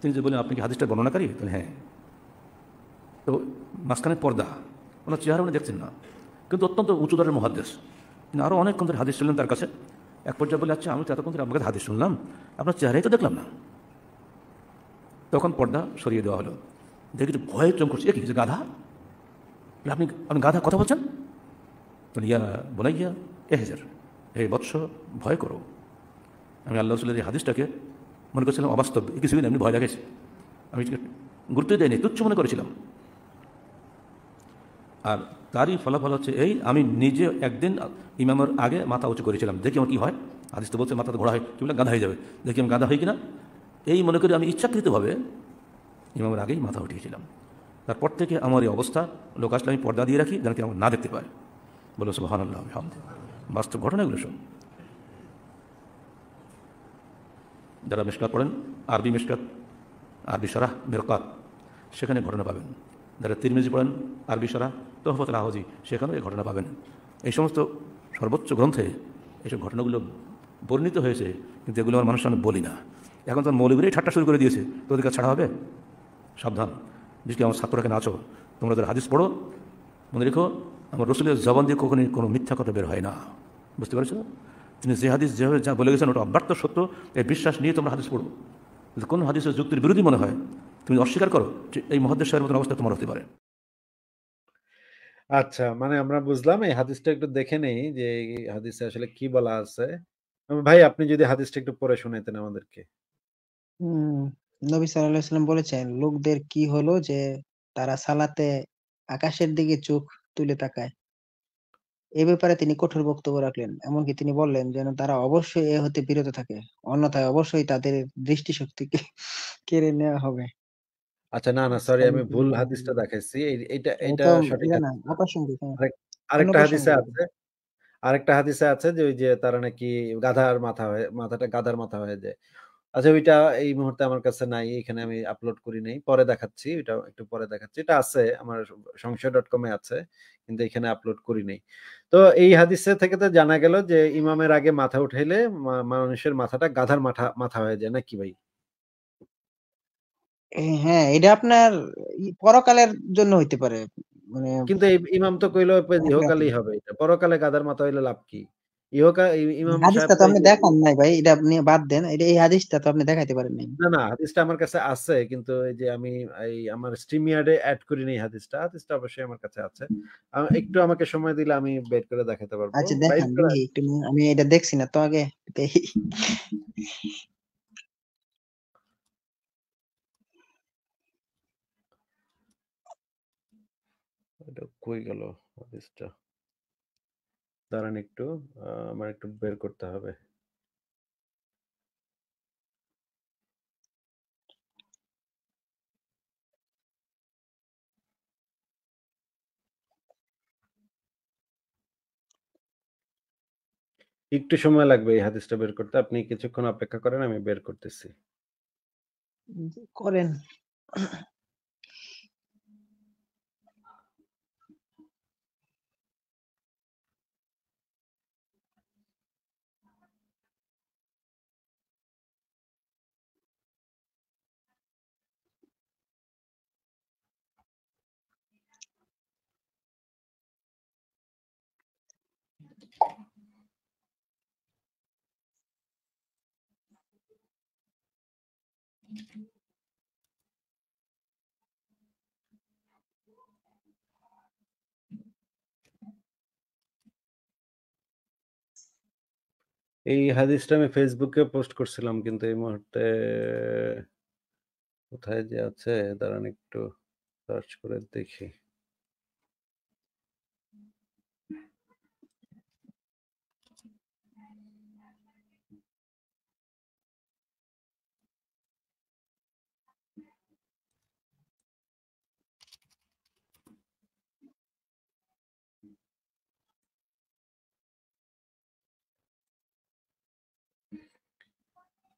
তিনি যে বললেন আপনি কি হাদিসটা বর্ণনাকারী তাহলে হ্যাঁ তো মাঝখানে পর্দা ওনার চেহারা উনি দেখছেন না কিন্তু অত্যন্ত উঁচু দরের মহাদেশ তিনি আরও অনেক ধরে হাদিস শুনলেন তার কাছে এক পর্যায়ে বলে আচ্ছা আমি তো এতক্ষণ ধরে হাদিস শুনলাম আপনার চেহারাই তো দেখলাম না তখন পর্দা সরিয়ে দেওয়া হলো দেখি ভয়ের চোখ করছে কি গাধা আপনি আপনি গাধা কথা বলছেন তো ইয়া বলে ইয়া এ হাজার হে বৎস ভয় করো আমি আল্লাহ রসুলের হাদিসটাকে মনে করছিলাম অবাস্তব কিছুই না এমনি ভয় লাগেছে আমি গুরুত্ব দেয়নি তুচ্ছ মনে করেছিলাম আর তারই ফলাফল হচ্ছে এই আমি নিজে একদিন ইমামের আগে মাথা উঁচু করেছিলাম দেখি আমার কী হয় আদিস তো বলছে মাথা ঘোড়া হয় কি বলে গাঁধা হয়ে যাবে দেখি আমি গাঁধা হই কিনা এই মনে করি আমি ইচ্ছাকৃতভাবে ইমামের আগেই মাথা উঠিয়েছিলাম তারপর থেকে আমার এই অবস্থা লোক আসলে আমি পর্দা দিয়ে রাখি যেন কি আমার না দেখতে পায় বলো আল্লাহ বাস্তব ঘটনাগুলো সব যারা মেশকাত পড়েন আরবি মেশকাত আরবি সারাহ বেরকাত সেখানে ঘটনা পাবেন যারা তিরমিজি পড়েন আরবি সারাহ তহফত রাহজি সেখানেও এই ঘটনা পাবেন এই সমস্ত সর্বোচ্চ গ্রন্থে এইসব ঘটনাগুলো বর্ণিত হয়েছে কিন্তু এগুলো আমার মানুষ আমি বলি না এখন তো মৌলিকরাই ঠাট্টা শুরু করে দিয়েছে তোদের কাছে ছাড়া হবে সাবধান যদি আমার ছাত্ররাকে নাচো তোমরা তাদের হাদিস পড়ো মনে রেখো আমার রসুলের জবান দিয়ে কখনই কোনো মিথ্যা কথা বের হয় না বুঝতে পারছো তিনি যে হাদিস যেভাবে যা বলে গেছেন ওটা অব্যর্থ সত্য এই বিশ্বাস নিয়ে তোমরা হাদিস পড়ো কোনো হাদিসের যুক্তির বিরোধী মনে হয় তুমি অস্বীকার করো যে এই মহাদেশের মতন অবস্থা তোমার হতে পারে আচ্ছা মানে আমরা বুঝলাম এই হাদিসটা একটু দেখে নেই যে এই হাদিসে আসলে কি বলা আছে ভাই আপনি যদি হাদিসটা একটু পরে শোনাতেন আমাদেরকে নবী সাল্লাল্লাহু আলাইহি সাল্লাম বলেছেন লোকদের কি হলো যে তারা সালাতে আকাশের দিকে চোখ তুলে তাকায় এ ব্যাপারে তিনি কঠোর বক্তব্য রাখলেন এমনকি তিনি বললেন যেন তারা অবশ্যই এ হতে বিরত থাকে অন্যথায় অবশ্যই তাদের দৃষ্টিশক্তিকে কেড়ে নেওয়া হবে আচ্ছা না না সরি আমি ভুল হাদিসটা দেখাইছি এটা এটা সঠিক না অপ্রাসঙ্গিক হ্যাঁ। আরেকটা হাদিসে আছে আরেকটা হাদিসে আছে যে ওই যে তারা নাকি গাধার মাথা হয়ে মাথাটা গাধার মাথা হয়ে যায় আচ্ছা ওইটা এই মুহূর্তে আমার কাছে নাই এখানে আমি আপলোড করি নাই পরে দেখাচ্ছি এটা একটু পরে দেখাচ্ছি এটা আছে আমার সংশয় ডট কমে আছে কিন্তু এখানে আপলোড করি নাই তো এই হাদিসে থেকে তো জানা গেল যে ইমামের আগে মাথা উঠাইলে মানুষের মাথাটা গাধার মাথা মাথা হয়ে যায় নাকি ভাই হ্যাঁ এটা আপনার পরকালের জন্য হইতে পারে মানে কিন্তু ইমাম তো কইলো হ্যাঁ, কালই হবে এটা পরকালে গাধার মাথা হইলে লাভ কি ইহকা আপনি দেখান ভাই এটা আপনি বাদ দেন এই হাদিসটা আপনি দেখাইতে পারেন না না একটু আমাকে সময় দিলে আমি বের করে দেখাতে পারবো আচ্ছা, আমি এটা দেখছি না তো আগে এটা কই গেল হাদিসটা দাঁড়ান একটু আমার একটু বের করতে হবে একটু সময় লাগবে এই হাদিসটা বের করতে আপনি কিছুক্ষণ অপেক্ষা করেন আমি বের করতেছি করেন এই হাদিসটা আমি ফেসবুকে পোস্ট করছিলাম কিন্তু এই মুহূর্তে কোথায় যে আছে দাঁড়ান একটু সার্চ করে দেখি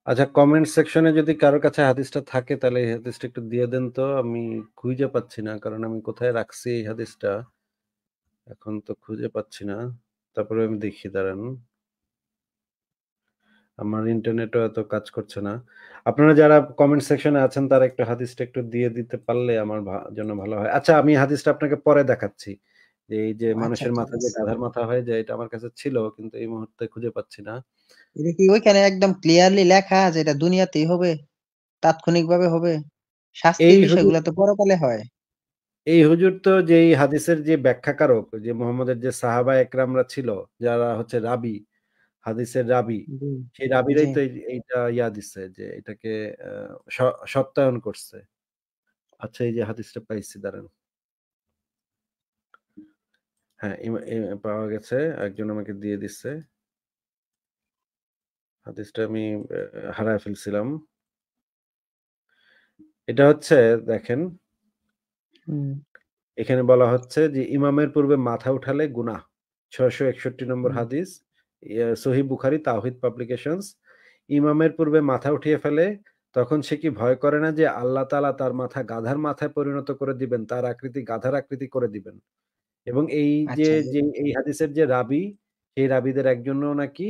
আচ্ছা কমেন্ট সেকশনে যদি কারো কাছে হাদিসটা থাকে তাহলে এই হাদিসটা একটু দিয়ে দেন তো আমি খুঁজে পাচ্ছি না কারণ আমি কোথায় রাখছি এই হাদিসটা এখন তো খুঁজে পাচ্ছি না তারপরে আমি দেখি দাঁড়ান আমার ইন্টারনেটও এত কাজ করছে না আপনারা যারা কমেন্ট সেকশনে আছেন তারা একটু হাদিসটা একটু দিয়ে দিতে পারলে আমার জন্য ভালো হয় আচ্ছা আমি হাদিসটা আপনাকে পরে দেখাচ্ছি যে এই যে আচ্ছা, মানুষের আচ্ছা, মাথা যে আচ্ছা। গাধার মাথা হয়ে যায় এটা আমার কাছে ছিল কিন্তু এই মুহূর্তে খুঁজে পাচ্ছি না এটা কি ওইখানে একদম ক্লিয়ারলি লেখা আছে এটা দুনিয়াতেই হবে তাৎক্ষণিক ভাবে হবে শাস্তির বিষয়গুলো তো পরকালে হয় এই হুজুর তো যে হাদিসের যে ব্যাখ্যাকারক যে মোহাম্মদের যে সাহাবা একরামরা ছিল যারা হচ্ছে রাবি হাদিসের রাবি সেই রাবিরাই তো এইটা ইয়া দিচ্ছে যে এটাকে সত্যায়ন করছে আচ্ছা এই যে হাদিসটা পাইছি দাঁড়ান হ্যাঁ পাওয়া গেছে একজন আমাকে দিয়ে দিচ্ছে হাদিসটা আমি হারায় ফেলছিলাম এটা হচ্ছে দেখেন এখানে বলা হচ্ছে যে ইমামের পূর্বে মাথা উঠালে গুনা ছয়শো একষট্টি নম্বর হাদিস সহি বুখারি তাহিদ পাবলিকেশনস ইমামের পূর্বে মাথা উঠিয়ে ফেলে তখন সে কি ভয় করে না যে আল্লাহ তালা তার মাথা গাধার মাথায় পরিণত করে দিবেন তার আকৃতি গাধার আকৃতি করে দিবেন এবং এই যে আচ্ছা। এই হাদিসের যে রাবি সেই রাবিদের একজনও নাকি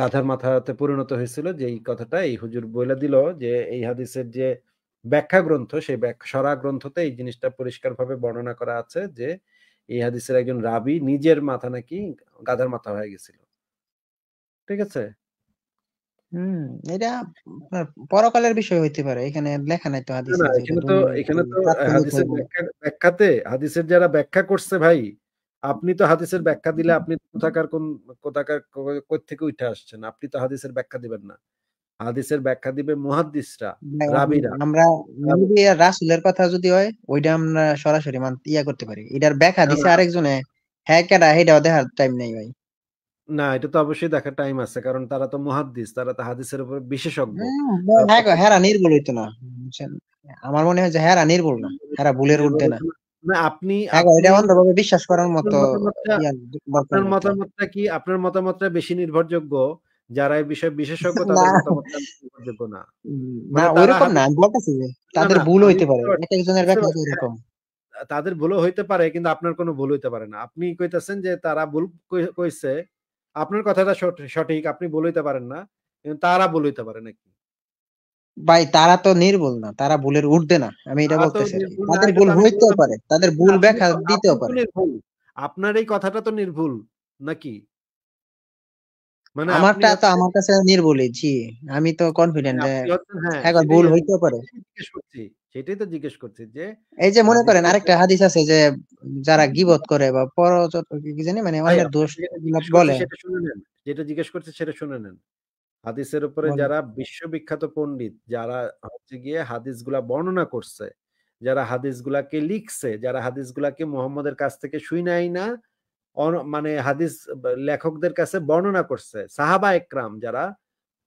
গাধার মাথাতে পরিণত হয়েছিল যে এই কথাটা এই হুজুর বইলা দিল যে এই হাদিসের যে ব্যাখ্যা গ্রন্থ সেই সরা গ্রন্থতে এই জিনিসটা পরিষ্কারভাবে বর্ণনা করা আছে যে এই হাদিসের একজন রাবি নিজের মাথা নাকি গাধার মাথা হয়ে গেছিল ঠিক আছে হুম এটা পরকালের বিষয় হইতে পারে এখানে লেখা নাই তো হাদিসে এখানে তো এখানে তো হাদিসের ব্যাখ্যাতে হাদিসের যারা ব্যাখ্যা করছে ভাই আপনি তো হাদিসের ব্যাখ্যা দিলে আপনি কোথাকার কোন কোথাকার কোথা থেকে উঠে আসছেন আপনি তো হাদিসের ব্যাখ্যা দিবেন না হাদিসের ব্যাখ্যা দিবে মুহাদ্দিসরা রাবিরা আমরা নবী আর রাসূলের কথা যদি হয় ওইটা আমরা সরাসরি মান ইয়া করতে পারি এটার ব্যাখ্যা দিছে আরেকজনে হ্যাঁ কেডা হেডাও দেখার টাইম নাই ভাই না এটা তো অবশ্যই দেখার টাইম আছে কারণ তারা তো মুহাদ্দিস তারা তো হাদিসের উপর বিশেষজ্ঞ হ্যাঁ হ্যাঁ হেরা নির্ভুল হইতো না আমার মনে হয় যে হেরা নির্ভুল না হেরা ভুলের উঠতে না আপনি হ্যাঁ, বিশ্বাস করার মতো আপনার মতামতটা কি আপনার মতামতটা বেশি নির্ভরযোগ্য যারা এই বিষয়ে বিশেষজ্ঞ তাদের মানে তাদের ভুল হইতে পারে একজনের এরকম তাদের ভুলও হইতে পারে কিন্তু আপনার কোনো ভুল হইতে পারে না আপনি কইতাছেন যে তারা ভুল কইছে আপনার কথাটা সঠিক আপনি বলইতে পারেন না তারা বলইতে পারে নাকি ভাই তারা তো নির্ভুল না তারা ভুলের উঠবে না আমি এটা বলতেছি তাদের ভুল হইতেও পারে তাদের ভুল ব্যাখ্যা দিতেও পারে আপনার এই কথাটা তো নির্ভুল নাকি মানে আমারটা তো আমার কাছে নির্ভুলই জি আমি তো কনফিডেন্ট মানে হ্যাঁ, একবার ভুল হইতেও পারে সেটাই তো জিজ্ঞেস করছি যে এই যে মনে করেন আরেকটা হাদিস আছে যে যারা গিবত করে বা পরচত কি জানি মানে অন্যের দোষ বলে সেটা শুনে নেন যেটা জিজ্ঞেস করছে সেটা শুনে নেন হাদিসের উপরে যারা বিশ্ববিখ্যাত পণ্ডিত, যারা হচ্ছে গিয়ে হাদিসগুলা বর্ণনা করছে, যারা হাদিসগুলাকে লিখছে, যারা হাদিসগুলাকে মুহাম্মদের কাছ থেকে শুই নাই না মানে হাদিস লেখকদের কাছে বর্ণনা করছে। সাহাবা একরাম যারা,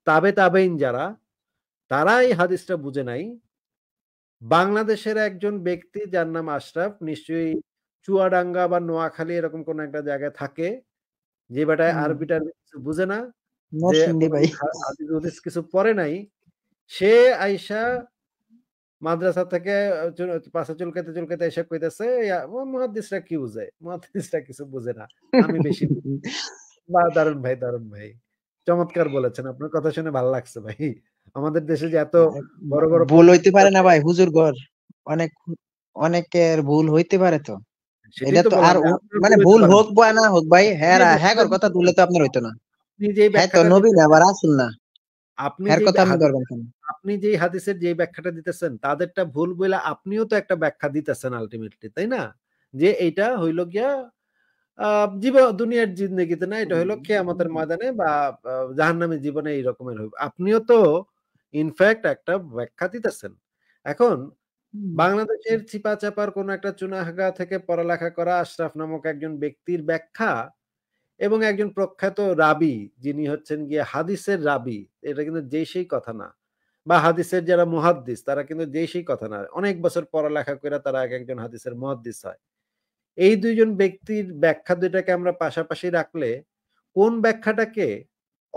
তাবে তাবেইন যারা, তারা এই হাদিসটা বুঝে নাই। বাংলাদেশের একজন ব্যক্তি যার নাম আশরাফ নিশ্চয়ই চুয়াডাঙ্গা বা নোয়াখালী এরকম কোনো একটা জায়গায় থাকে। যে বেটায় আরবিটা বুঝে না। কিছু পরে নাই সে আইসা মাদ্রাসা থেকে পাশে চুলকাতে চুলকাতে এসে কইতেছে মহাদিসরা কি বুঝে মহাদিসরা কিছু বুঝে না আমি বেশি বা ভাই ভাই চমৎকার বলেছেন আপনার কথা শুনে ভালো লাগছে ভাই আমাদের দেশে যে এত বড় বড় ভুল হইতে পারে না ভাই হুজুর ঘর অনেক অনেকের ভুল হইতে পারে তো এটা তো আর মানে ভুল হোক বা না হোক ভাই হ্যাঁ হ্যাঁ কথা তুলে তো আপনার হইতো না আপনি হ্যাঁ আপনি যেই হাদিসের যে ব্যাখ্যাটা দিতেছেন তাদেরটা ভুল বলে আপনিও তো একটা ব্যাখ্যা দিতেছেন আলটিমেটলি তাই না যে এইটা হইল গিয়া জীব দুনিয়ার জিন্দগিতে না এটা হইলো ময়দানে বা জাহান্নামের জীবনে এইরকমের হইব আপনিও তো ইনফ্যাক্ট একটা ব্যাখ্যা দিতেছেন এখন বাংলাদেশের চিপা চাপার কোন একটা চুনাহাগা থেকে পড়ালেখা করা আশরাফ নামক একজন ব্যক্তির ব্যাখ্যা এবং একজন প্রখ্যাত রাবি যিনি হচ্ছেন গিয়ে হাদিসের রাবি এটা কিন্তু যে সেই কথা না বা হাদিসের যারা মুহাদ্দিস তারা কিন্তু যে সেই কথা না অনেক বছর পড়ালেখা করে তারা এক একজন হাদিসের মহাদ্দিস হয় এই দুইজন ব্যক্তির ব্যাখ্যা দুইটাকে আমরা পাশাপাশি রাখলে কোন ব্যাখ্যাটাকে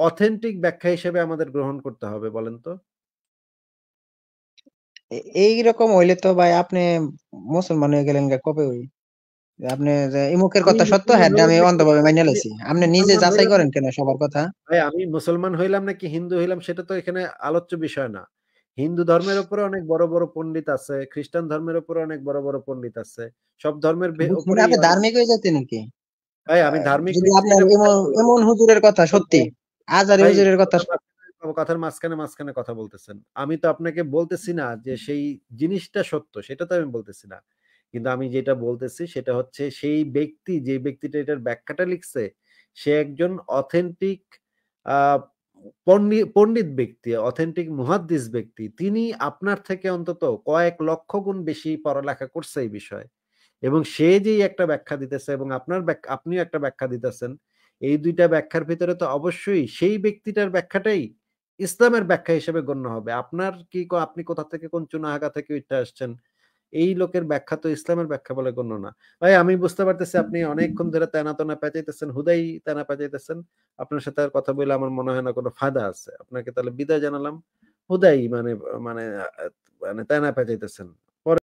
অথেন্টিক ব্যাখ্যা হিসেবে আমাদের গ্রহণ করতে হবে বলেন তো এইরকম হইলে তো ভাই আপনি মুসলমান হয়ে গেলেন কবে হই আপনি যে ইমুকের কথা সত্য হ্যাঁ আমি অন্ধভাবে মেনে লইছি আপনি নিজে যাচাই করেন কেন সবার কথা ভাই আমি মুসলমান হইলাম নাকি হিন্দু হইলাম সেটা তো এখানে আলোচ্য বিষয় না হিন্দু ধর্মের উপরে অনেক বড় বড় পণ্ডিত আছে খ্রিস্টান ধর্মের উপরে অনেক বড় বড় পণ্ডিত আছে সব ধর্মের উপরে আপনি ধার্মিক হয়ে যেতে নাকি ভাই আমি ধার্মিক যদি আপনার এমন হুজুরের কথা সত্যি আজারি হুজুরের কথা কথার মাঝখানে মাঝখানে কথা বলতেছেন আমি তো আপনাকে বলতেছি না যে সেই জিনিসটা সত্য সেটা তো আমি বলতেছি না কিন্তু আমি যেটা বলতেছি সেটা হচ্ছে সেই ব্যক্তি যে ব্যক্তিটা এটার ব্যাখ্যাটা লিখছে সে একজন অথেন্টিক পণ্ডিত ব্যক্তি অথেন্টিক মুহাদ্দিস ব্যক্তি তিনি আপনার থেকে অন্তত কয়েক লক্ষ গুণ বেশি পড়ালেখা করছে এই বিষয়ে এবং সে যেই একটা ব্যাখ্যা দিতেছে এবং আপনার আপনিও একটা ব্যাখ্যা দিতেছেন এই দুইটা ব্যাখ্যার ভিতরে তো অবশ্যই সেই ব্যক্তিটার ব্যাখ্যাটাই ইসলামের ব্যাখ্যা হিসেবে গণ্য হবে আপনার কি আপনি কোথা থেকে কোন চুনাহাগা থেকে উঠে আসছেন এই লোকের ব্যাখ্যা তো ইসলামের ব্যাখ্যা বলে গণ্য না ভাই আমি বুঝতে পারতেছি আপনি অনেকক্ষণ ধরে তেনা তেনা পেঁচাইতেছেন হুদাই তেনা পেঁচাইতেছেন আপনার সাথে আর কথা বলে আমার মনে হয় না কোনো ফায়দা আছে আপনাকে তাহলে বিদায় জানালাম হুদাই মানে মানে মানে তেনা পেঁচাইতেছেন